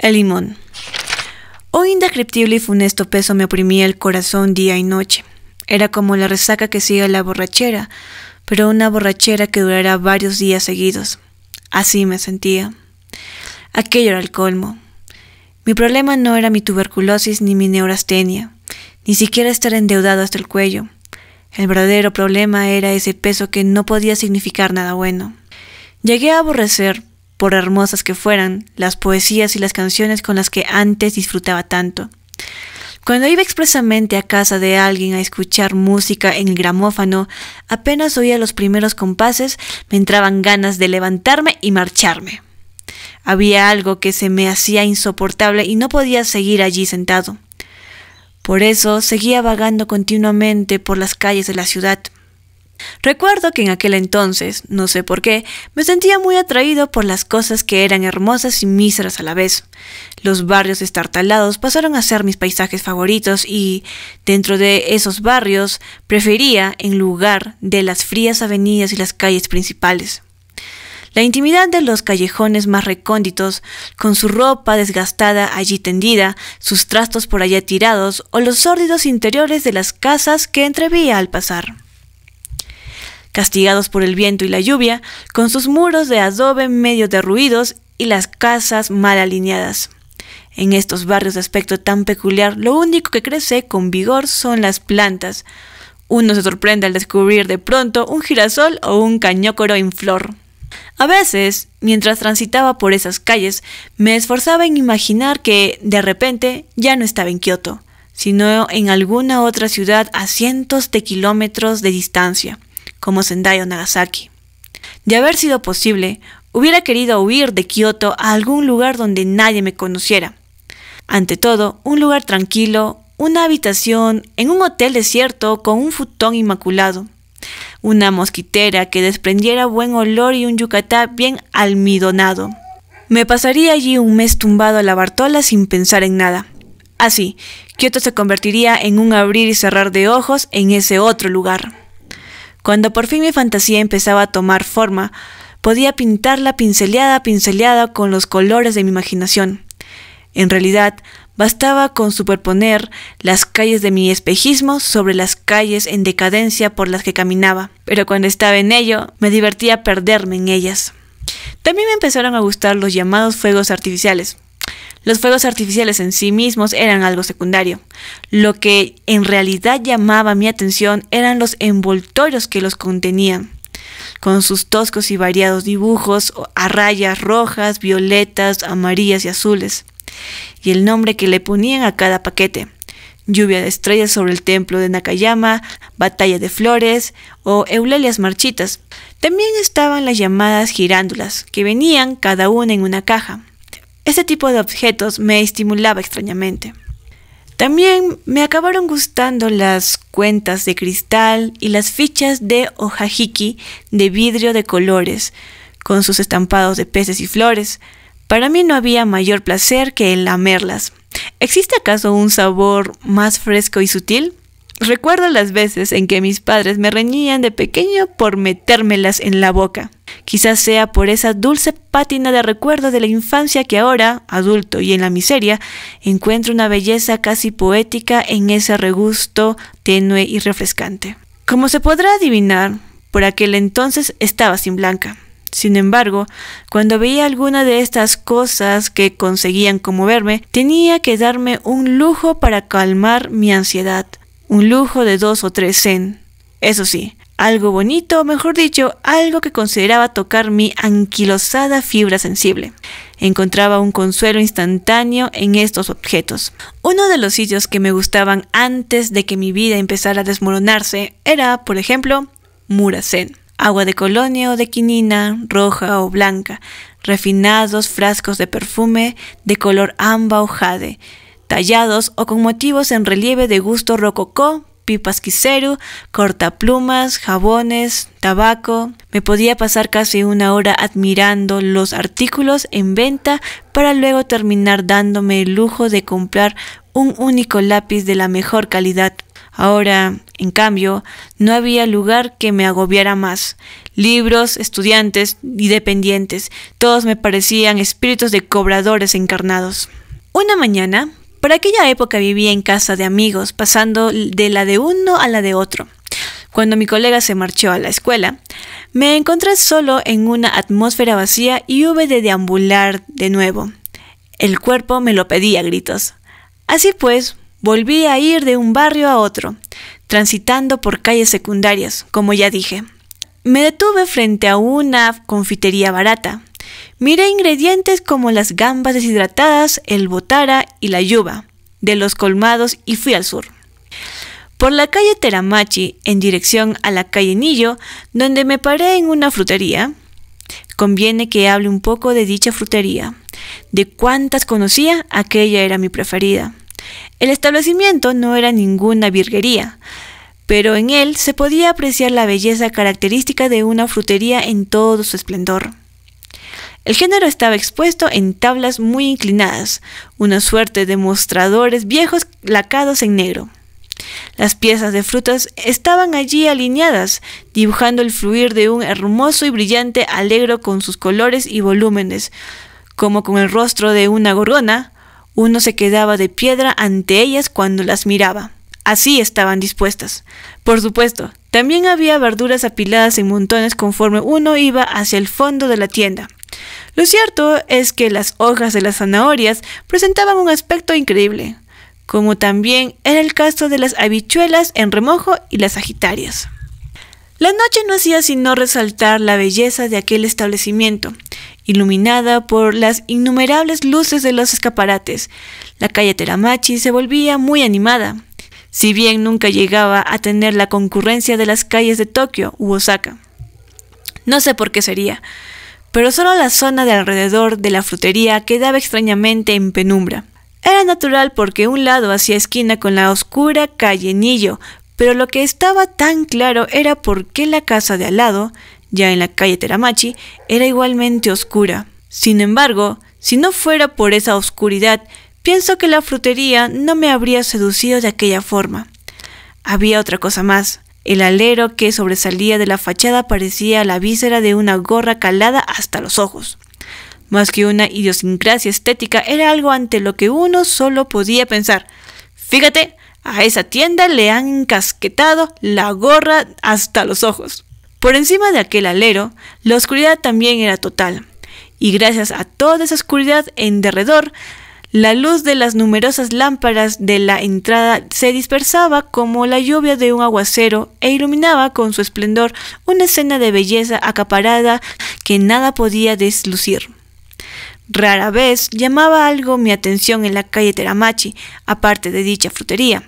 El limón. Un indescriptible y funesto peso me oprimía el corazón día y noche. Era como la resaca que sigue la borrachera, pero una borrachera que durará varios días seguidos. Así me sentía. Aquello era el colmo. Mi problema no era mi tuberculosis ni mi neurastenia, ni siquiera estar endeudado hasta el cuello. El verdadero problema era ese peso que no podía significar nada bueno. Llegué a aborrecer, por hermosas que fueran, las poesías y las canciones con las que antes disfrutaba tanto. Cuando iba expresamente a casa de alguien a escuchar música en el gramófano, apenas oía los primeros compases, me entraban ganas de levantarme y marcharme. Había algo que se me hacía insoportable y no podía seguir allí sentado. Por eso seguía vagando continuamente por las calles de la ciudad. Recuerdo que en aquel entonces, no sé por qué, me sentía muy atraído por las cosas que eran hermosas y míseras a la vez. Los barrios estartalados pasaron a ser mis paisajes favoritos y, dentro de esos barrios, prefería en lugar de las frías avenidas y las calles principales. La intimidad de los callejones más recónditos, con su ropa desgastada allí tendida, sus trastos por allá tirados o los sórdidos interiores de las casas que entrevía al pasar castigados por el viento y la lluvia, con sus muros de adobe medio derruidos y las casas mal alineadas. En estos barrios de aspecto tan peculiar, lo único que crece con vigor son las plantas. Uno se sorprende al descubrir de pronto un girasol o un cañócoro en flor. A veces, mientras transitaba por esas calles, me esforzaba en imaginar que, de repente, ya no estaba en Kioto, sino en alguna otra ciudad a cientos de kilómetros de distancia como Sendai o Nagasaki. De haber sido posible, hubiera querido huir de Kioto a algún lugar donde nadie me conociera. Ante todo, un lugar tranquilo, una habitación en un hotel desierto con un futón inmaculado, una mosquitera que desprendiera buen olor y un yucatá bien almidonado. Me pasaría allí un mes tumbado a la Bartola sin pensar en nada. Así, Kioto se convertiría en un abrir y cerrar de ojos en ese otro lugar. Cuando por fin mi fantasía empezaba a tomar forma, podía pintarla pinceleada a pinceleada con los colores de mi imaginación. En realidad, bastaba con superponer las calles de mi espejismo sobre las calles en decadencia por las que caminaba, pero cuando estaba en ello, me divertía perderme en ellas. También me empezaron a gustar los llamados fuegos artificiales, los fuegos artificiales en sí mismos eran algo secundario. Lo que en realidad llamaba mi atención eran los envoltorios que los contenían, con sus toscos y variados dibujos a rayas rojas, violetas, amarillas y azules, y el nombre que le ponían a cada paquete. Lluvia de estrellas sobre el templo de Nakayama, Batalla de Flores o eulelias Marchitas. También estaban las llamadas girándulas, que venían cada una en una caja. Este tipo de objetos me estimulaba extrañamente. También me acabaron gustando las cuentas de cristal y las fichas de ojajiki de vidrio de colores, con sus estampados de peces y flores. Para mí no había mayor placer que el lamerlas. ¿Existe acaso un sabor más fresco y sutil? Recuerdo las veces en que mis padres me reñían de pequeño por metérmelas en la boca. Quizás sea por esa dulce pátina de recuerdos de la infancia que ahora, adulto y en la miseria, encuentro una belleza casi poética en ese regusto tenue y refrescante. Como se podrá adivinar, por aquel entonces estaba sin Blanca. Sin embargo, cuando veía alguna de estas cosas que conseguían conmoverme, tenía que darme un lujo para calmar mi ansiedad, un lujo de dos o tres zen. Eso sí, algo bonito, mejor dicho, algo que consideraba tocar mi anquilosada fibra sensible. Encontraba un consuelo instantáneo en estos objetos. Uno de los sitios que me gustaban antes de que mi vida empezara a desmoronarse era, por ejemplo, Muracén. Agua de colonia o de quinina, roja o blanca, refinados frascos de perfume de color amba o jade, tallados o con motivos en relieve de gusto rococó, pasquicero cortaplumas, jabones, tabaco. Me podía pasar casi una hora admirando los artículos en venta para luego terminar dándome el lujo de comprar un único lápiz de la mejor calidad. Ahora, en cambio, no había lugar que me agobiara más. Libros, estudiantes y dependientes, todos me parecían espíritus de cobradores encarnados. Una mañana, por aquella época vivía en casa de amigos, pasando de la de uno a la de otro. Cuando mi colega se marchó a la escuela, me encontré solo en una atmósfera vacía y hube de deambular de nuevo. El cuerpo me lo pedía a gritos. Así pues, volví a ir de un barrio a otro, transitando por calles secundarias, como ya dije. Me detuve frente a una confitería barata, Miré ingredientes como las gambas deshidratadas, el botara y la yuba, de los colmados y fui al sur. Por la calle Teramachi, en dirección a la calle Nillo, donde me paré en una frutería, conviene que hable un poco de dicha frutería. De cuántas conocía, aquella era mi preferida. El establecimiento no era ninguna virguería, pero en él se podía apreciar la belleza característica de una frutería en todo su esplendor. El género estaba expuesto en tablas muy inclinadas, una suerte de mostradores viejos lacados en negro. Las piezas de frutas estaban allí alineadas, dibujando el fluir de un hermoso y brillante alegro con sus colores y volúmenes. Como con el rostro de una gorgona, uno se quedaba de piedra ante ellas cuando las miraba. Así estaban dispuestas. Por supuesto, también había verduras apiladas en montones conforme uno iba hacia el fondo de la tienda. Lo cierto es que las hojas de las zanahorias presentaban un aspecto increíble, como también era el caso de las habichuelas en remojo y las sagitarias. La noche no hacía sino resaltar la belleza de aquel establecimiento, iluminada por las innumerables luces de los escaparates. La calle Teramachi se volvía muy animada, si bien nunca llegaba a tener la concurrencia de las calles de Tokio u Osaka. No sé por qué sería pero solo la zona de alrededor de la frutería quedaba extrañamente en penumbra. Era natural porque un lado hacía esquina con la oscura calle Nillo, pero lo que estaba tan claro era por qué la casa de al lado, ya en la calle Teramachi, era igualmente oscura. Sin embargo, si no fuera por esa oscuridad, pienso que la frutería no me habría seducido de aquella forma. Había otra cosa más. El alero que sobresalía de la fachada parecía la víscera de una gorra calada hasta los ojos. Más que una idiosincrasia estética, era algo ante lo que uno solo podía pensar. Fíjate, a esa tienda le han casquetado la gorra hasta los ojos. Por encima de aquel alero, la oscuridad también era total, y gracias a toda esa oscuridad en derredor, la luz de las numerosas lámparas de la entrada se dispersaba como la lluvia de un aguacero e iluminaba con su esplendor una escena de belleza acaparada que nada podía deslucir. Rara vez llamaba algo mi atención en la calle Teramachi, aparte de dicha frutería,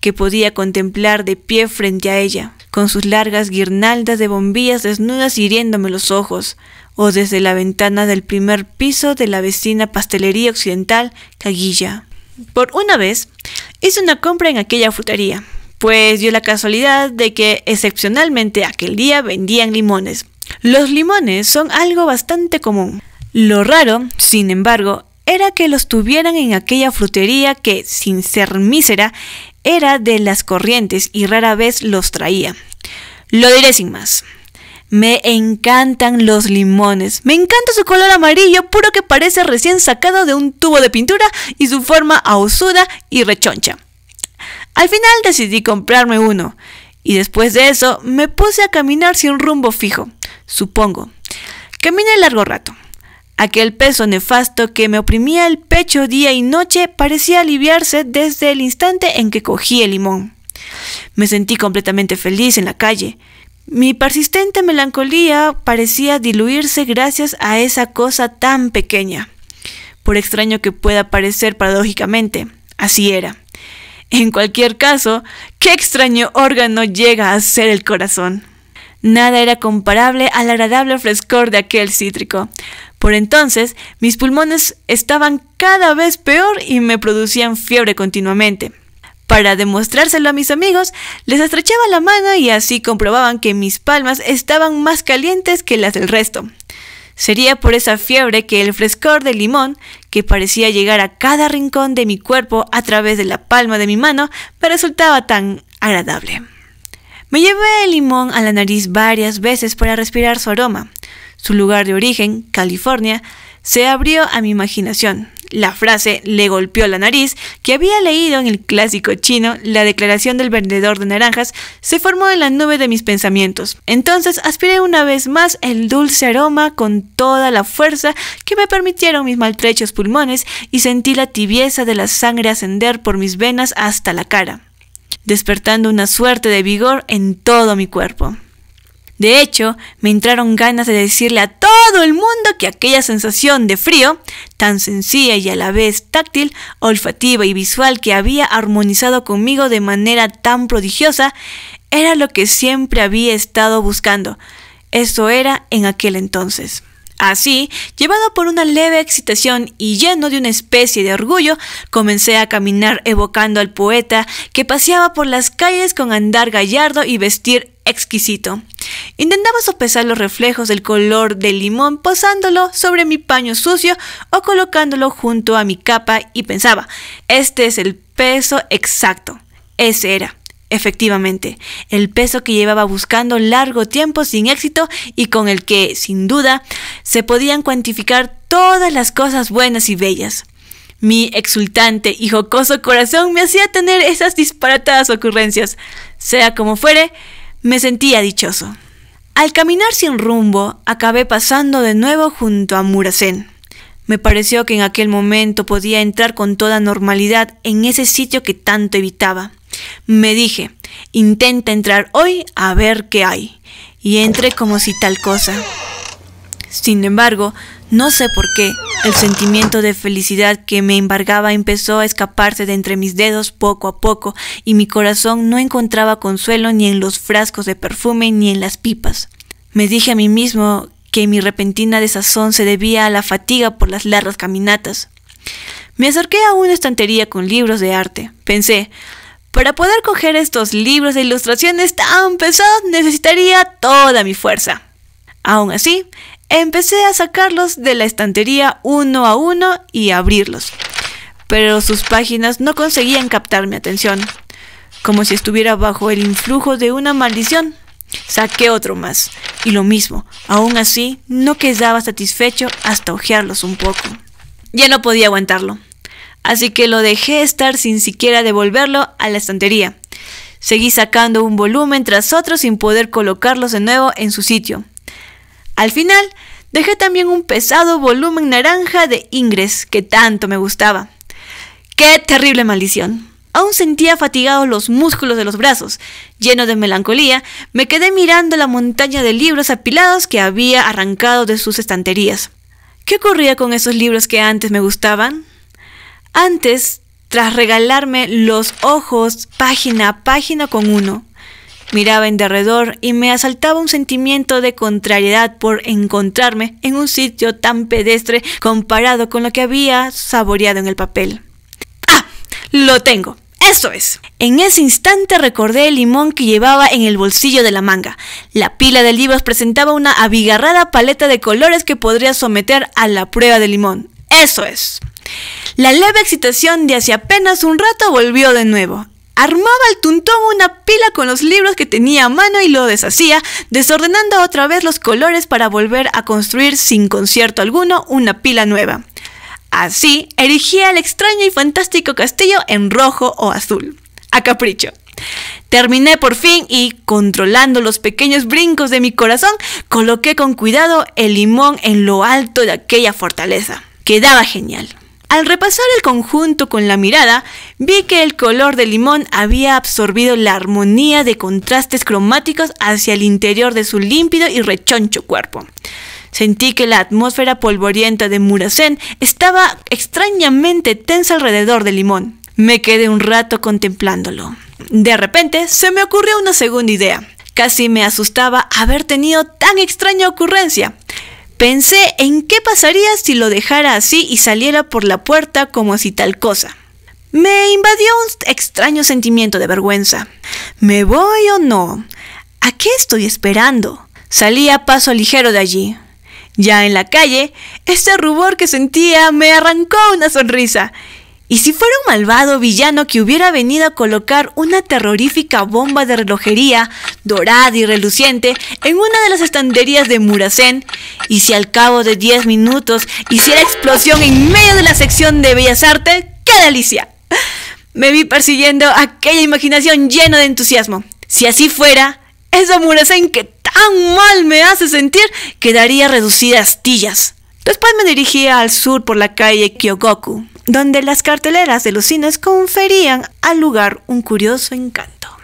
que podía contemplar de pie frente a ella, con sus largas guirnaldas de bombillas desnudas hiriéndome los ojos, o desde la ventana del primer piso de la vecina pastelería occidental, Caguilla. Por una vez, hice una compra en aquella frutería, pues dio la casualidad de que excepcionalmente aquel día vendían limones. Los limones son algo bastante común, lo raro, sin embargo, era que los tuvieran en aquella frutería que, sin ser mísera, era de las corrientes y rara vez los traía. Lo diré sin más. Me encantan los limones. Me encanta su color amarillo puro que parece recién sacado de un tubo de pintura y su forma ausuda y rechoncha. Al final decidí comprarme uno y después de eso me puse a caminar sin rumbo fijo, supongo. Caminé largo rato. Aquel peso nefasto que me oprimía el pecho día y noche parecía aliviarse desde el instante en que cogí el limón. Me sentí completamente feliz en la calle. Mi persistente melancolía parecía diluirse gracias a esa cosa tan pequeña. Por extraño que pueda parecer paradójicamente, así era. En cualquier caso, ¿qué extraño órgano llega a ser el corazón? Nada era comparable al agradable frescor de aquel cítrico. Por entonces, mis pulmones estaban cada vez peor y me producían fiebre continuamente. Para demostrárselo a mis amigos, les estrechaba la mano y así comprobaban que mis palmas estaban más calientes que las del resto. Sería por esa fiebre que el frescor del limón, que parecía llegar a cada rincón de mi cuerpo a través de la palma de mi mano, me resultaba tan agradable. Me llevé el limón a la nariz varias veces para respirar su aroma. Su lugar de origen, California, se abrió a mi imaginación. La frase le golpeó la nariz que había leído en el clásico chino, la declaración del vendedor de naranjas, se formó en la nube de mis pensamientos. Entonces aspiré una vez más el dulce aroma con toda la fuerza que me permitieron mis maltrechos pulmones y sentí la tibieza de la sangre ascender por mis venas hasta la cara, despertando una suerte de vigor en todo mi cuerpo. De hecho, me entraron ganas de decirle a todo el mundo que aquella sensación de frío, tan sencilla y a la vez táctil, olfativa y visual que había armonizado conmigo de manera tan prodigiosa, era lo que siempre había estado buscando. Eso era en aquel entonces. Así, llevado por una leve excitación y lleno de una especie de orgullo, comencé a caminar evocando al poeta que paseaba por las calles con andar gallardo y vestir exquisito. Intentaba sopesar los reflejos del color del limón posándolo sobre mi paño sucio o colocándolo junto a mi capa y pensaba, este es el peso exacto. Ese era, efectivamente, el peso que llevaba buscando largo tiempo sin éxito y con el que, sin duda, se podían cuantificar todas las cosas buenas y bellas. Mi exultante y jocoso corazón me hacía tener esas disparatadas ocurrencias. Sea como fuere, me sentía dichoso. Al caminar sin rumbo, acabé pasando de nuevo junto a Muracén. Me pareció que en aquel momento podía entrar con toda normalidad en ese sitio que tanto evitaba. Me dije, intenta entrar hoy a ver qué hay. Y entré como si tal cosa. Sin embargo, no sé por qué, el sentimiento de felicidad que me embargaba empezó a escaparse de entre mis dedos poco a poco y mi corazón no encontraba consuelo ni en los frascos de perfume ni en las pipas. Me dije a mí mismo que mi repentina desazón se debía a la fatiga por las largas caminatas. Me acerqué a una estantería con libros de arte. Pensé, para poder coger estos libros de ilustraciones tan pesados necesitaría toda mi fuerza. Aún así, Empecé a sacarlos de la estantería uno a uno y a abrirlos, pero sus páginas no conseguían captar mi atención, como si estuviera bajo el influjo de una maldición. Saqué otro más, y lo mismo, aún así no quedaba satisfecho hasta ojearlos un poco. Ya no podía aguantarlo, así que lo dejé estar sin siquiera devolverlo a la estantería. Seguí sacando un volumen tras otro sin poder colocarlos de nuevo en su sitio. Al final, dejé también un pesado volumen naranja de Ingres que tanto me gustaba. ¡Qué terrible maldición! Aún sentía fatigados los músculos de los brazos. Lleno de melancolía, me quedé mirando la montaña de libros apilados que había arrancado de sus estanterías. ¿Qué ocurría con esos libros que antes me gustaban? Antes, tras regalarme los ojos página a página con uno, Miraba en derredor y me asaltaba un sentimiento de contrariedad por encontrarme en un sitio tan pedestre comparado con lo que había saboreado en el papel. ¡Ah! ¡Lo tengo! Eso es. En ese instante recordé el limón que llevaba en el bolsillo de la manga. La pila de libros presentaba una abigarrada paleta de colores que podría someter a la prueba de limón. Eso es. La leve excitación de hace apenas un rato volvió de nuevo armaba al tuntón una pila con los libros que tenía a mano y lo deshacía, desordenando otra vez los colores para volver a construir sin concierto alguno una pila nueva. Así, erigía el extraño y fantástico castillo en rojo o azul, a capricho. Terminé por fin y, controlando los pequeños brincos de mi corazón, coloqué con cuidado el limón en lo alto de aquella fortaleza. Quedaba genial. Al repasar el conjunto con la mirada, vi que el color de limón había absorbido la armonía de contrastes cromáticos hacia el interior de su límpido y rechoncho cuerpo. Sentí que la atmósfera polvorienta de Muracén estaba extrañamente tensa alrededor del limón. Me quedé un rato contemplándolo. De repente se me ocurrió una segunda idea. Casi me asustaba haber tenido tan extraña ocurrencia. Pensé en qué pasaría si lo dejara así y saliera por la puerta como si tal cosa. Me invadió un extraño sentimiento de vergüenza. ¿Me voy o no? ¿A qué estoy esperando? Salí a paso ligero de allí. Ya en la calle, este rubor que sentía me arrancó una sonrisa ¿Y si fuera un malvado villano que hubiera venido a colocar una terrorífica bomba de relojería, dorada y reluciente, en una de las estanterías de Muracén? ¿Y si al cabo de 10 minutos hiciera explosión en medio de la sección de Bellas Artes? ¡Qué delicia! Me vi persiguiendo aquella imaginación llena de entusiasmo. Si así fuera, esa Muracén que tan mal me hace sentir quedaría reducida a astillas. Después me dirigí al sur por la calle Kyogoku donde las carteleras de los cines conferían al lugar un curioso encanto.